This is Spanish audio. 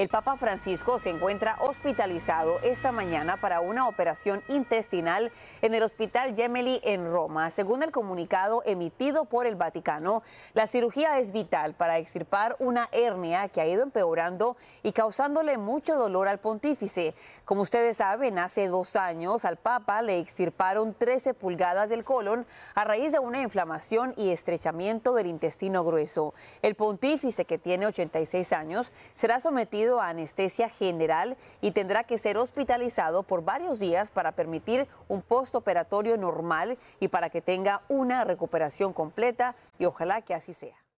El Papa Francisco se encuentra hospitalizado esta mañana para una operación intestinal en el Hospital Gemelli en Roma. Según el comunicado emitido por el Vaticano, la cirugía es vital para extirpar una hernia que ha ido empeorando y causándole mucho dolor al pontífice. Como ustedes saben, hace dos años al Papa le extirparon 13 pulgadas del colon a raíz de una inflamación y estrechamiento del intestino grueso. El pontífice, que tiene 86 años, será sometido a anestesia general y tendrá que ser hospitalizado por varios días para permitir un postoperatorio normal y para que tenga una recuperación completa y ojalá que así sea.